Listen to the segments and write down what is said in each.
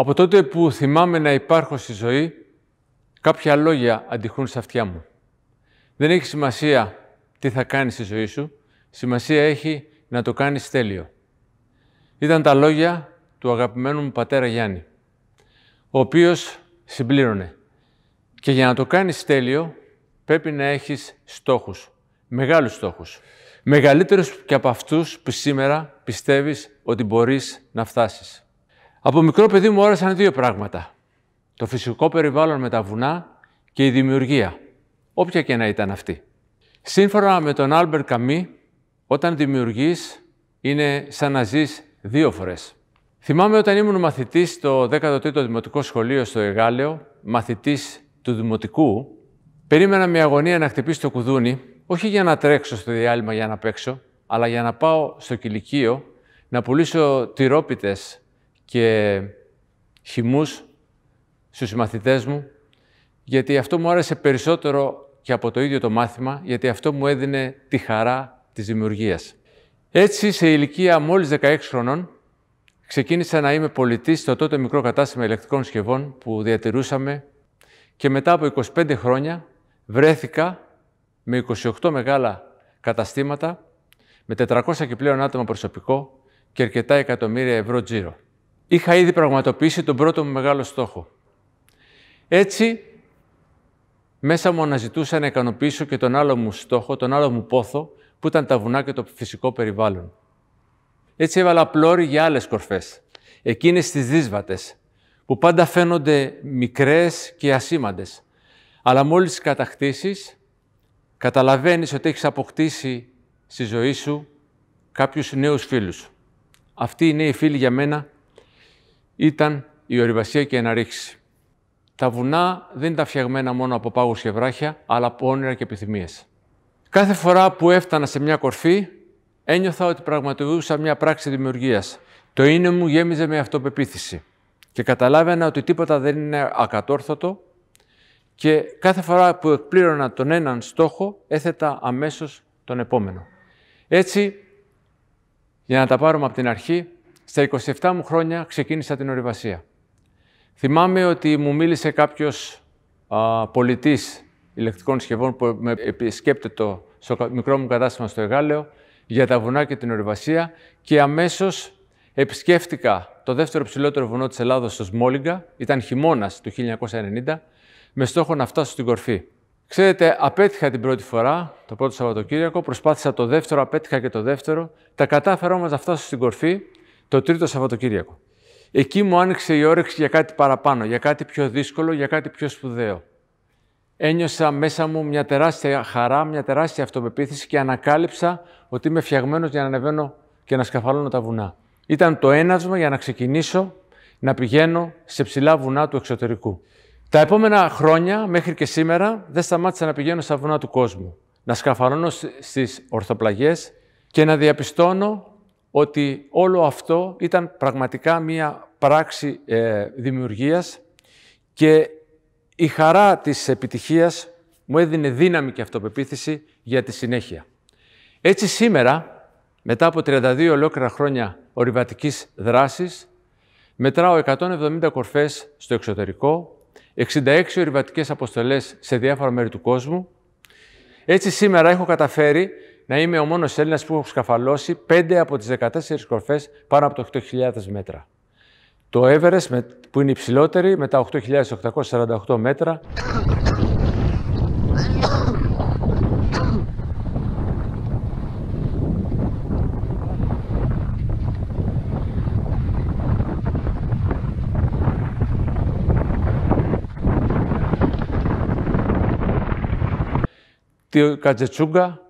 Από τότε που θυμάμαι να υπάρχω στη ζωή, κάποια λόγια αντιχούν στα αυτιά μου. Δεν έχει σημασία τι θα κάνεις στη ζωή σου, σημασία έχει να το κάνεις τέλειο. Ήταν τα λόγια του αγαπημένου μου πατέρα Γιάννη, ο οποίος συμπλήρωνε. Και για να το κάνεις τέλειο, πρέπει να έχεις στόχους, μεγάλους στόχους. Μεγαλύτερους και από αυτούς που σήμερα πιστεύεις ότι μπορείς να φτάσεις. Από μικρό παιδί μου όρασαν δύο πράγματα. Το φυσικό περιβάλλον με τα βουνά και η δημιουργία, όποια και να ήταν αυτή. Σύμφωνα με τον Άλμπερ Καμί, όταν δημιουργείς είναι σαν να ζεις δύο φορές. Θυμάμαι όταν ήμουν μαθητής στο 13ο Δημοτικό Σχολείο στο Εγάλεο, μαθητής του Δημοτικού, περίμενα με αγωνία να χτυπήσει το κουδούνι, όχι για να τρέξω στο διάλειμμα για να παίξω, αλλά για να πάω στο κηλικείο να πουλήσω τυρόπιτες και χυμούς στους μαθητές μου, γιατί αυτό μου άρεσε περισσότερο και από το ίδιο το μάθημα, γιατί αυτό μου έδινε τη χαρά της δημιουργίας. Έτσι, σε ηλικία μόλις 16 χρονών, ξεκίνησα να είμαι πολιτής στο τότε μικρό κατάστημα ηλεκτρικών συσκευών που διατηρούσαμε και μετά από 25 χρόνια βρέθηκα με 28 μεγάλα καταστήματα, με 400 και πλέον άτομα προσωπικό και αρκετά εκατομμύρια ευρώ τζίρο είχα ήδη πραγματοποιήσει τον πρώτο μου μεγάλο στόχο. Έτσι, μέσα μου αναζητούσα να ικανοποιήσω και τον άλλο μου στόχο, τον άλλο μου πόθο, που ήταν τα βουνά και το φυσικό περιβάλλον. Έτσι έβαλα πλώρη για άλλες κορφές, εκείνες τις δύσβατες, που πάντα φαίνονται μικρές και ασήμαντες. Αλλά μόλις τις κατακτήσεις, καταλαβαίνεις ότι έχεις αποκτήσει στη ζωή σου κάποιους νέους φίλους. Αυτοί οι νέοι φίλοι για μένα ήταν η ορειβασία και η Τα βουνά δεν ήταν φτιαγμένα μόνο από πάγους και βράχια, αλλά από όνειρα και επιθυμίες. Κάθε φορά που έφτανα σε μια κορφή, ένιωθα ότι πραγματοποιούσα μια πράξη δημιουργίας. Το είναι μου γέμιζε με αυτοπεποίθηση και καταλάβαινα ότι τίποτα δεν είναι ακατόρθωτο και κάθε φορά που εκπλήρωνα τον έναν στόχο, έθετα αμέσως τον επόμενο. Έτσι, για να τα πάρουμε από την αρχή, στα 27 μου χρόνια ξεκίνησα την ορειβασία. Θυμάμαι ότι μου μίλησε κάποιος α, πολιτής ηλεκτρικών συσκευών που με επισκέπτεται στο μικρό μου κατάστημα στο Εγάλεο για τα βουνά και την ορειβασία και αμέσως επισκέφτηκα το δεύτερο ψηλότερο βουνό της Ελλάδος στο Σμόλιγκα, ήταν χειμώνας του 1990, με στόχο να φτάσω στην κορφή. Ξέρετε, απέτυχα την πρώτη φορά, το πρώτο Σαββατοκύριακο, προσπάθησα το δεύτερο, απέτυχα και το δεύτερο. Τα κατάφερα όμως να φτάσω στην κορφή το τρίτο Σαββατοκύριακο. Εκεί μου άνοιξε η όρεξη για κάτι παραπάνω, για κάτι πιο δύσκολο, για κάτι πιο σπουδαίο. Ένιωσα μέσα μου μια τεράστια χαρά, μια τεράστια αυτοπεποίθηση και ανακάλυψα ότι είμαι φτιαγμένος για να ανεβαίνω και να σκαφαλώνω τα βουνά. Ήταν το έναυσμα για να ξεκινήσω να πηγαίνω σε ψηλά βουνά του εξωτερικού. Τα επόμενα χρόνια, μέχρι και σήμερα, δεν σταμάτησα να πηγαίνω στα βουνά του κόσμου, να σκαφαλώνω στις ορθοπλαγιές και να διαπιστώνω ότι όλο αυτό ήταν πραγματικά μία πράξη ε, δημιουργίας και η χαρά της επιτυχίας μου έδινε δύναμη και αυτοπεποίθηση για τη συνέχεια. Έτσι σήμερα, μετά από 32 ολόκληρα χρόνια ορειβατικής δράσης, μετράω 170 κορφές στο εξωτερικό, 66 ορειβατικές αποστολές σε διάφορα μέρη του κόσμου. Έτσι σήμερα έχω καταφέρει να είμαι ο μόνος Έλληνας που έχω σκαφαλώσει 5 από τις 14 κορφές πάνω από το 8.000 μέτρα. Το Έβερε, που είναι υψηλότερη, με τα 8.848 μέτρα. Το Κατζετσούγκα,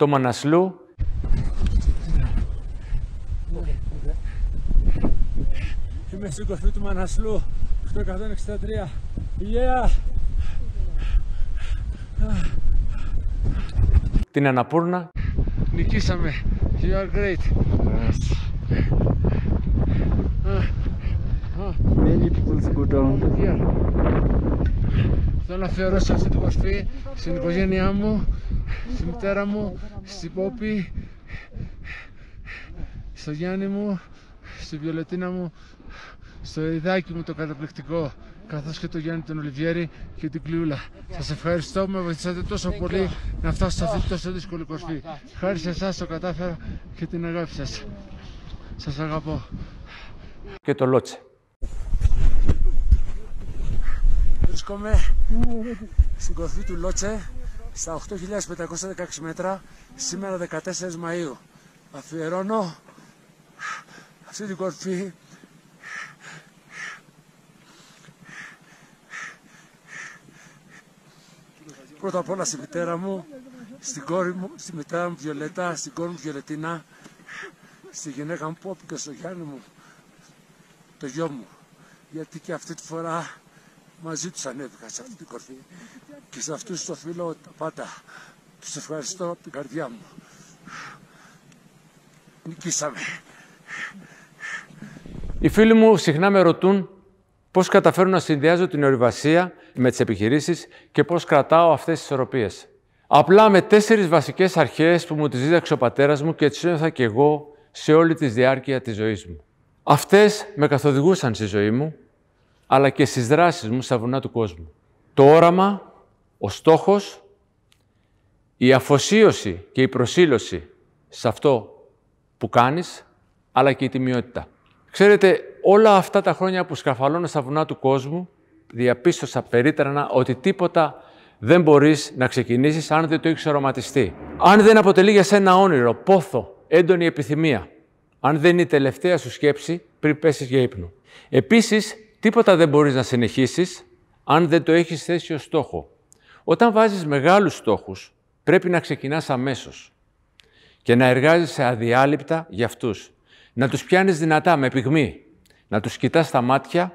το Μανασλού. Είμαι στην κορφή του Μανασλού, 863. Yeah! Την Αναπούρνα. Νικήσαμε. You are great. Yes. Many people go down. Θέλω να αφιερώσω αυτή την κορφή στην οικογένειά μου στη μητέρα μου, στην Πόπη, στο Γιάννη μου, στη Βιολετίνα μου, στο Ειδάκι μου το καταπληκτικό, καθώς και το Γιάννη τον Ολιβιέρη και την Κλειούλα. Σας ευχαριστώ που με βοηθήσατε τόσο πολύ να φτάσω σε αυτό τόσο δύσκολη κορφή. Χάρη σε εσάς το κατάφερα και την αγάπη σας. Σας αγαπώ. Και το Λότσε. Βρίσκομαι στην κορφή του Λότσε στα 8.516 μέτρα, σήμερα 14 Μαΐου. Αφιερώνω αυτή την κορφή πρώτα απ' όλα στη μητέρα μου, στην κόρη μου, στη μητέρα μου Βιολέτα, στην κόρη μου Βιολετίνα, στη γυναίκα μου Πόπη και στο Γιάννη μου, το γιο μου. Γιατί και αυτή τη φορά μαζί τους ανέβηκα σε αυτή την κορφή και σε αυτούς το φίλο τα πάντα. Τους ευχαριστώ από την καρδιά μου. Νικήσαμε. Οι φίλοι μου συχνά με ρωτούν πώς καταφέρνω να συνδυάζω την ορειβασία με τις επιχειρήσεις και πώς κρατάω αυτές τις ισορροπίες. Απλά με τέσσερις βασικές αρχές που μου τις δίδαξε ο πατέρας μου και τις ένιωθα και εγώ σε όλη τη διάρκεια της ζωής μου. Αυτές με καθοδηγούσαν στη ζωή μου αλλά και στις δράσεις μου στα βουνά του κόσμου. Το όραμα, ο στόχος, η αφοσίωση και η προσήλωση σε αυτό που κάνεις, αλλά και η τιμιότητα. Ξέρετε, όλα αυτά τα χρόνια που σκαφαλώνω στα βουνά του κόσμου, διαπίστωσα περίτρανα ότι τίποτα δεν μπορείς να ξεκινήσεις αν δεν το έχεις οραματιστεί. Αν δεν αποτελεί για σένα όνειρο, πόθο, έντονη επιθυμία. Αν δεν είναι η τελευταία σου σκέψη πριν πέσεις για ύπνο. Επίσης, Τίποτα δεν μπορείς να συνεχίσεις αν δεν το έχεις θέσει ως στόχο. Όταν βάζεις μεγάλους στόχους, πρέπει να ξεκινάς αμέσως και να εργάζεσαι αδιάλειπτα για αυτούς. Να τους πιάνεις δυνατά, με πυγμή, να τους κοιτάς στα μάτια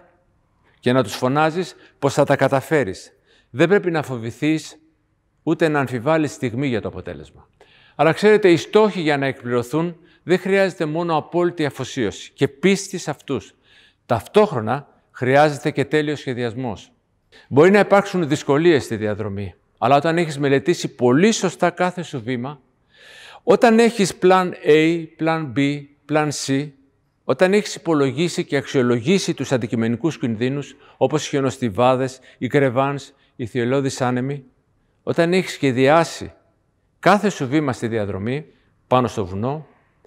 και να τους φωνάζεις πως θα τα καταφέρεις. Δεν πρέπει να φοβηθείς ούτε να αμφιβάλλεις στιγμή για το αποτέλεσμα. Αλλά ξέρετε, οι στόχοι για να εκπληρωθούν δεν χρειάζεται μόνο απόλυτη αφοσίωση και πίστη σε αυτούς. Ταυτόχρονα χρειάζεται και τέλειος σχεδιασμός. Μπορεί να υπάρξουν δυσκολίες στη διαδρομή, αλλά όταν έχεις μελετήσει πολύ σωστά κάθε σου βήμα, όταν έχεις πλάν A, πλάν B, πλάν C, όταν έχεις υπολογίσει και αξιολογήσει τους αντικειμενικούς κινδύνους, όπως οι χιονοστιβάδες, οι κρεβάνς, οι θυελώδεις άνεμοι, όταν έχεις σχεδιάσει κάθε σου βήμα στη διαδρομή, πάνω στο βουνό,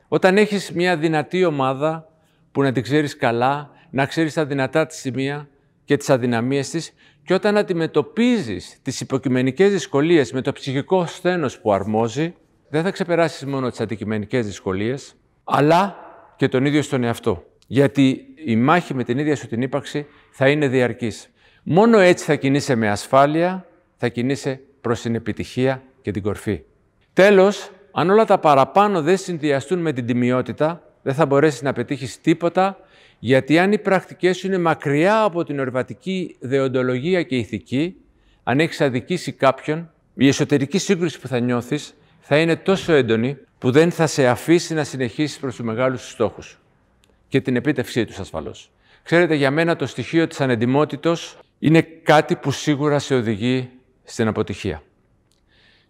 όταν έχεις μια δυνατή ομάδα που να την ξέρεις καλά, να ξέρεις τα δυνατά της σημεία και τις αδυναμίες της και όταν αντιμετωπίζεις τις υποκειμενικές δυσκολίες με το ψυχικό σθένος που αρμόζει, δεν θα ξεπεράσεις μόνο τις αντικειμενικές δυσκολίες, αλλά και τον ίδιο στον εαυτό. Γιατί η μάχη με την ίδια σου την ύπαρξη θα είναι διαρκής. Μόνο έτσι θα κινείσαι με ασφάλεια, θα κινείσαι προς την επιτυχία και την κορφή. Τέλος, αν όλα τα παραπάνω δεν συνδυαστούν με την τιμιότητα, δεν θα μπορέσεις να πετύχεις τίποτα γιατί αν οι πρακτικές σου είναι μακριά από την ορβατική δεοντολογία και ηθική, αν έχεις αδικήσει κάποιον, η εσωτερική σύγκρουση που θα νιώθεις θα είναι τόσο έντονη που δεν θα σε αφήσει να συνεχίσεις προς τους μεγάλους στόχους και την επίτευξή τους ασφαλώς. Ξέρετε, για μένα το στοιχείο της ανεντιμότητος είναι κάτι που σίγουρα σε οδηγεί στην αποτυχία.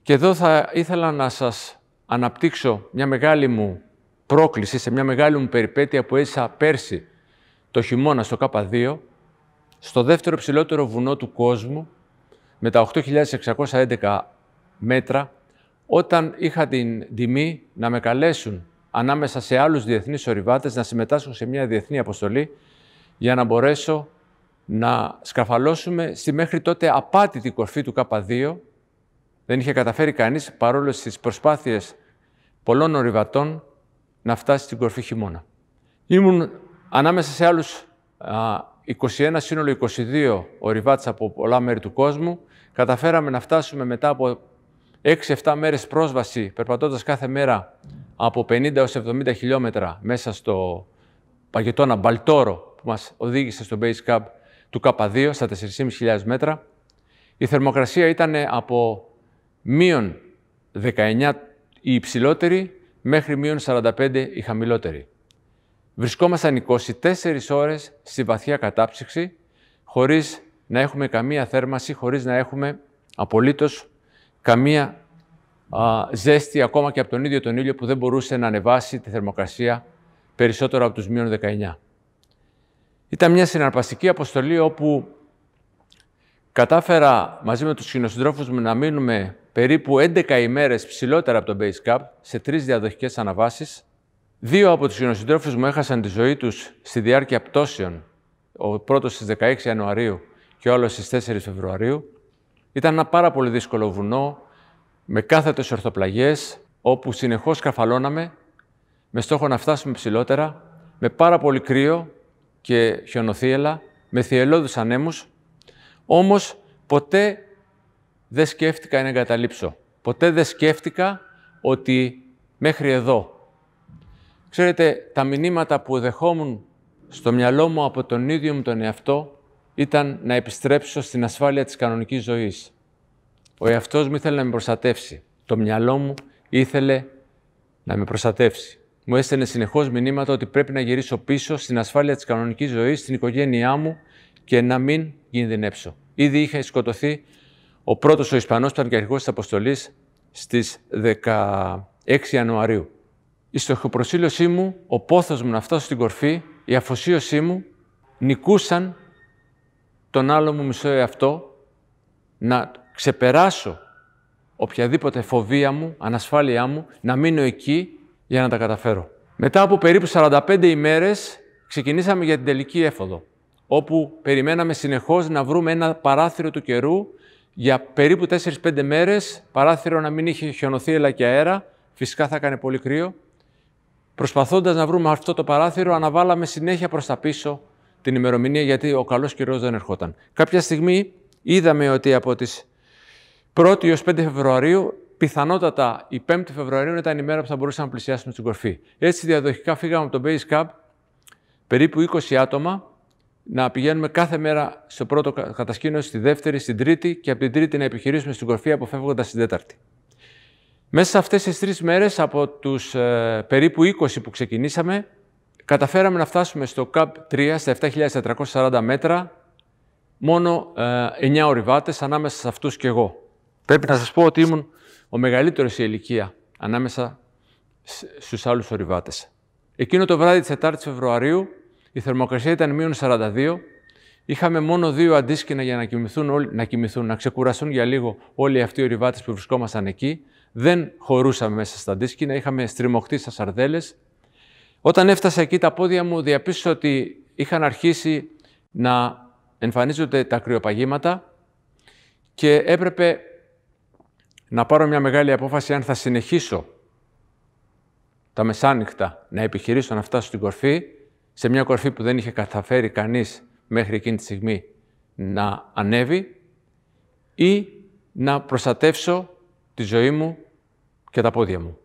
Και εδώ θα ήθελα να σας αναπτύξω μια μεγάλη μου πρόκληση σε μια μεγάλη μου περιπέτεια που έζησα πέρσι το χειμώνα στο ΚΑΠΑ 2 στο δεύτερο ψηλότερο βουνό του κόσμου, με τα 8.611 μέτρα, όταν είχα την τιμή να με καλέσουν ανάμεσα σε άλλους διεθνείς ορειβάτες να συμμετάσχω σε μια διεθνή αποστολή για να μπορέσω να σκαφαλώσουμε στη μέχρι τότε απάτητη κορφή του ΚΑΠΑ 2 Δεν είχε καταφέρει κανείς, παρόλο στις προσπάθειες πολλών ορειβατών, να φτάσει στην κορφή χειμώνα. Ήμουν Ανάμεσα σε άλλους 21, σύνολο 22 ορειβάτες από πολλά μέρη του κόσμου, καταφέραμε να φτάσουμε μετά από 6-7 μέρες πρόσβαση, περπατώντας κάθε μέρα από 50 έως 70 χιλιόμετρα μέσα στο παγετώνα Μπαλτόρο που μας οδήγησε στο Base Camp του K2 στα 4.500 μέτρα. Η θερμοκρασία ήταν από μείον 19 η υψηλότερη μέχρι μείον 45 η χαμηλότερη. Βρισκόμασταν 24 ώρες στη βαθιά κατάψυξη, χωρίς να έχουμε καμία θέρμαση, χωρίς να έχουμε απολύτως καμία α, ζέστη, ακόμα και από τον ίδιο τον ήλιο που δεν μπορούσε να ανεβάσει τη θερμοκρασία περισσότερο από τους μείων 19. Ήταν μια συναρπαστική αποστολή όπου κατάφερα μαζί με τους συνοσυντρόφους μου να μείνουμε περίπου 11 ημέρες ψηλότερα από το Base Cup, σε τρεις διαδοχικές αναβάσεις, Δύο από τους συνοσυντρόφους μου έχασαν τη ζωή τους στη διάρκεια πτώσεων. Ο πρώτος στις 16 Ιανουαρίου και ο άλλος στις 4 Φεβρουαρίου. Ήταν ένα πάρα πολύ δύσκολο βουνό, με κάθετες ορθοπλαγιές, όπου συνεχώς καφαλώναμε, με στόχο να φτάσουμε ψηλότερα, με πάρα πολύ κρύο και χιονοθύελα, με θυελώδους ανέμους. Όμως, ποτέ δεν σκέφτηκα να εγκαταλείψω. Ποτέ δεν σκέφτηκα ότι μέχρι εδώ Ξέρετε, τα μηνύματα που δεχόμουν στο μυαλό μου από τον ίδιο μου τον εαυτό ήταν να επιστρέψω στην ασφάλεια της κανονικής ζωής. Ο εαυτός μου ήθελε να με προστατεύσει. Το μυαλό μου ήθελε να με προστατεύσει. Μου έστελνε συνεχώς μηνύματα ότι πρέπει να γυρίσω πίσω στην ασφάλεια της κανονικής ζωής, στην οικογένειά μου και να μην κινδυνεύσω. Ήδη είχε σκοτωθεί ο πρώτος ο Ισπανός, ο της Αποστολής, στις 16 Ιανουαρίου η στοχοπροσύλωσή μου, ο πόθος μου να φτάσω στην κορφή, η αφοσίωσή μου, νικούσαν τον άλλο μου μισό εαυτό να ξεπεράσω οποιαδήποτε φοβία μου, ανασφάλειά μου, να μείνω εκεί για να τα καταφέρω. Μετά από περίπου 45 ημέρες ξεκινήσαμε για την τελική έφοδο, όπου περιμέναμε συνεχώς να βρούμε ένα παράθυρο του καιρού για περίπου 4-5 μέρες, παράθυρο να μην είχε χιονοθεί έλα και αέρα, φυσικά θα έκανε πολύ κρύο, Προσπαθώντας να βρούμε αυτό το παράθυρο, αναβάλαμε συνέχεια προς τα πίσω την ημερομηνία γιατί ο καλός καιρός δεν ερχόταν. Κάποια στιγμή είδαμε ότι από τις 1η έω 5 Φεβρουαρίου, πιθανότατα η ω 5 Φεβρουαρίου ήταν η μέρα που θα μπορούσαμε να πλησιάσουμε στην κορφή. Έτσι διαδοχικά φύγαμε από το Base Camp περίπου 20 άτομα να πηγαίνουμε κάθε μέρα στο πρώτο κατασκήνωση, στη δεύτερη, στην τρίτη και από την τρίτη να επιχειρήσουμε στην κορφή αποφεύγοντας την τέταρτη. Μέσα σε αυτές τις τρεις μέρες από τους ε, περίπου 20 που ξεκινήσαμε, καταφέραμε να φτάσουμε στο ΚΑΠ 3, στα 7.440 μέτρα, μόνο ε, 9 ορειβάτες, ανάμεσα σε αυτούς και εγώ. Πρέπει να σας πω ότι ήμουν ο μεγαλύτερος σε ηλικία, ανάμεσα στους άλλους ορειβάτες. Εκείνο το βράδυ της 4ης Φεβρουαρίου, η θερμοκρασία ήταν μείον 42, Είχαμε μόνο δύο αντίσκηνα για να κοιμηθούν, να, κοιμηθούν, ξεκουραστούν για λίγο όλοι αυτοί οι ορειβάτες που βρισκόμασταν εκεί δεν χωρούσαμε μέσα στα ντίσκινα, είχαμε στριμωχτεί στα σαρδέλες. Όταν έφτασα εκεί τα πόδια μου διαπίστωσα ότι είχαν αρχίσει να εμφανίζονται τα κρυοπαγήματα και έπρεπε να πάρω μια μεγάλη απόφαση αν θα συνεχίσω τα μεσάνυχτα να επιχειρήσω να φτάσω στην κορφή, σε μια κορφή που δεν είχε καταφέρει κανείς μέχρι εκείνη τη στιγμή να ανέβει ή να προστατεύσω τη ζωή μου και τα πόδια μου.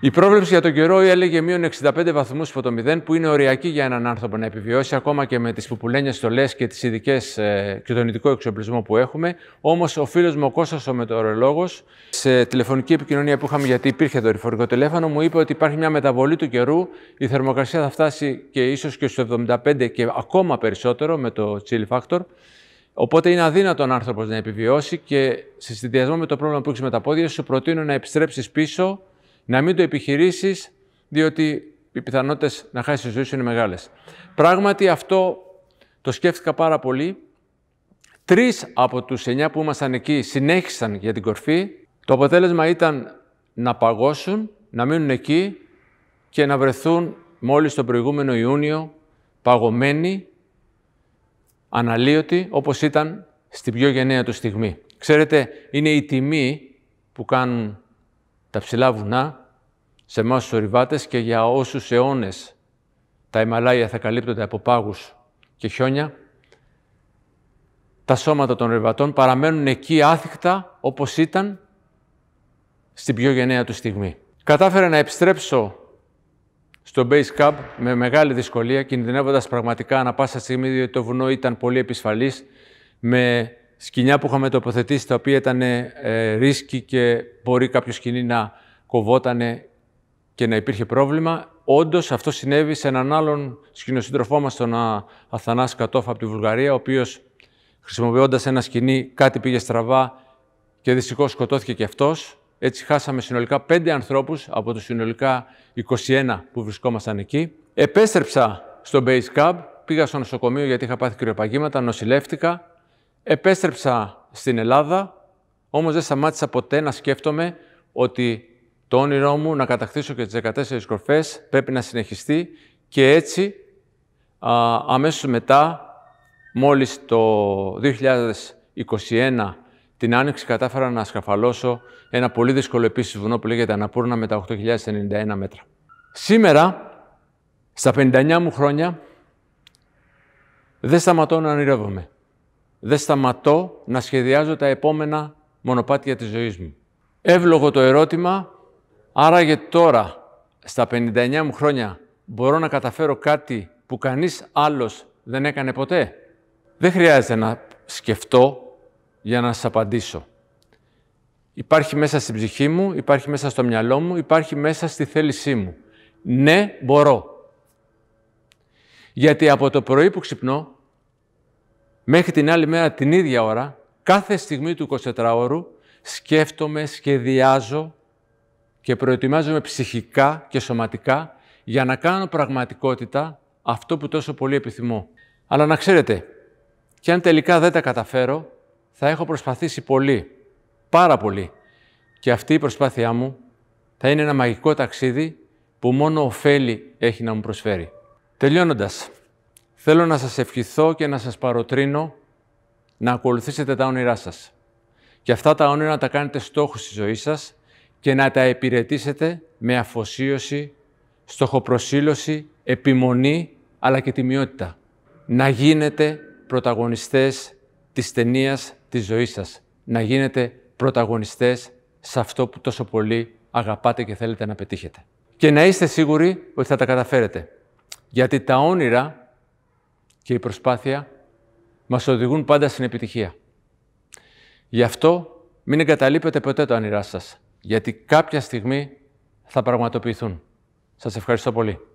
Η πρόβλεψη για τον καιρό έλεγε μείον 65 βαθμού υπό το 0, που είναι ωριακή για έναν άνθρωπο να επιβιώσει ακόμα και με τις πουπουλένιες στολές και, τις ειδικές, ε, και τον ειδικό εξοπλισμό που έχουμε. Όμως ο φίλος μου ο Κώστας, ο μετεωρολόγος, σε τηλεφωνική επικοινωνία που είχαμε, γιατί υπήρχε δορυφορικό τηλέφωνο, μου είπε ότι υπάρχει μια μεταβολή του καιρού. Η θερμοκρασία θα φτάσει και ίσως και στους 75 και ακόμα περισσότερο με το chill factor. Οπότε είναι αδύνατο ο άνθρωπος να επιβιώσει και σε συνδυασμό με το πρόβλημα που έχεις με τα πόδια σου, προτείνω να επιστρέψεις πίσω, να μην το επιχειρήσεις, διότι οι πιθανότητες να χάσεις τη ζωή σου είναι μεγάλες. Πράγματι, αυτό το σκέφτηκα πάρα πολύ. Τρεις από τους εννιά που ήμασταν εκεί συνέχισαν για την κορφή. Το αποτέλεσμα ήταν να παγώσουν, να μείνουν εκεί και να βρεθούν μόλις τον προηγούμενο Ιούνιο παγωμένοι αναλύωτη όπως ήταν στην πιο γενναία του στιγμή. Ξέρετε, είναι η τιμή που κάνουν τα ψηλά βουνά σε εμάς τους ορειβάτες και για όσους αιώνες τα Ιμαλάια θα καλύπτονται από πάγους και χιόνια, τα σώματα των ορειβατών παραμένουν εκεί άθικτα όπως ήταν στην πιο γενναία του στιγμή. Κατάφερα να επιστρέψω στο Base Camp με μεγάλη δυσκολία, κινδυνεύοντας πραγματικά ανα πάσα στιγμή, διότι το βουνό ήταν πολύ επισφαλής, με σκηνιά που είχαμε τοποθετήσει, τα οποία ήταν ε, ρίσκη και μπορεί κάποιος σκηνή να κοβότανε και να υπήρχε πρόβλημα. Όντως, αυτό συνέβη σε έναν άλλον σκηνοσύντροφό μας, τον Αθανά Κατόφα από τη Βουλγαρία, ο οποίος χρησιμοποιώντας ένα σκηνή κάτι πήγε στραβά και δυστυχώς σκοτώθηκε και αυτός. Έτσι χάσαμε συνολικά 5 ανθρώπους από τους συνολικά 21 που βρισκόμασταν εκεί. Επέστρεψα στο Base Cab, πήγα στο νοσοκομείο γιατί είχα πάθει κρυοπαγήματα, νοσηλεύτηκα. Επέστρεψα στην Ελλάδα, όμως δεν σταμάτησα ποτέ να σκέφτομαι ότι το όνειρό μου να κατακτήσω και τις 14 κορφές πρέπει να συνεχιστεί και έτσι α, αμέσως μετά, μόλις το 2021 την άνοιξη κατάφερα να ασκαφαλώσω ένα πολύ δύσκολο επίσης βουνό που λέγεται Αναπούρνα με τα 8.091 μέτρα. Σήμερα, στα 59 μου χρόνια, δεν σταματώ να ονειρεύομαι. Δεν σταματώ να σχεδιάζω τα επόμενα μονοπάτια της ζωής μου. Εύλογο το ερώτημα, άραγε τώρα, στα 59 μου χρόνια, μπορώ να καταφέρω κάτι που κανείς άλλος δεν έκανε ποτέ. Δεν χρειάζεται να σκεφτώ για να σας απαντήσω. Υπάρχει μέσα στην ψυχή μου, υπάρχει μέσα στο μυαλό μου, υπάρχει μέσα στη θέλησή μου. Ναι, μπορώ. Γιατί από το πρωί που ξυπνώ, μέχρι την άλλη μέρα την ίδια ώρα, κάθε στιγμή του 24ωρου, σκέφτομαι, σχεδιάζω και προετοιμάζομαι ψυχικά και σωματικά για να κάνω πραγματικότητα αυτό που τόσο πολύ επιθυμώ. Αλλά να ξέρετε, και αν τελικά δεν τα καταφέρω, θα έχω προσπαθήσει πολύ, πάρα πολύ. Και αυτή η προσπάθειά μου θα είναι ένα μαγικό ταξίδι που μόνο ωφέλη έχει να μου προσφέρει. Τελειώνοντας, θέλω να σας ευχηθώ και να σας παροτρύνω να ακολουθήσετε τα όνειρά σας. Και αυτά τα όνειρα να τα κάνετε στόχους στη ζωή σας και να τα επιρετήσετε με αφοσίωση, στοχοπροσύλωση, επιμονή, αλλά και τιμιότητα. Να γίνετε πρωταγωνιστές της ταινίας της ζωής σας. Να γίνετε πρωταγωνιστές σε αυτό που τόσο πολύ αγαπάτε και θέλετε να πετύχετε. Και να είστε σίγουροι ότι θα τα καταφέρετε. Γιατί τα όνειρα και η προσπάθεια μας οδηγούν πάντα στην επιτυχία. Γι' αυτό μην εγκαταλείπετε ποτέ το όνειρά σας. Γιατί κάποια στιγμή θα πραγματοποιηθούν. Σας ευχαριστώ πολύ.